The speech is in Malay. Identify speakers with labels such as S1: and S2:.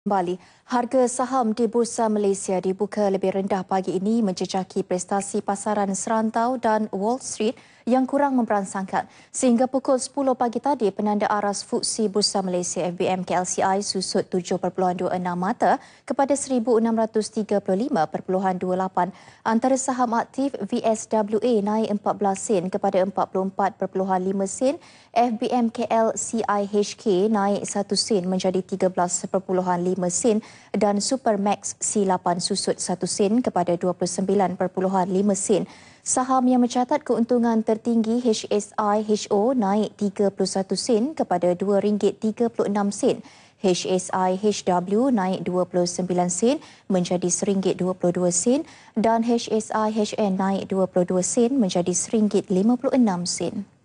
S1: Kembali, harga saham di Bursa Malaysia dibuka lebih rendah pagi ini menjejaki prestasi pasaran serantau dan Wall Street yang kurang memperansangkan. Sehingga pukul 10 pagi tadi, penanda aras FUSI Bursa Malaysia FBM KLCI susut 7.26 mata kepada 1635.28. Antara saham aktif VSWA naik 14 sen kepada 44.5 sen, FBM KLCI HK naik 1 sen menjadi 13.5 1.5 sen dan Supermax C8 susut 1 sen kepada 29.5 sen. Saham yang mencatat keuntungan tertinggi HSI HO naik 31 sen kepada RM2.36 sen. HSI HW naik 29 sen menjadi RM1.22 sen dan HSI HN naik 22 sen menjadi RM1.56 sen.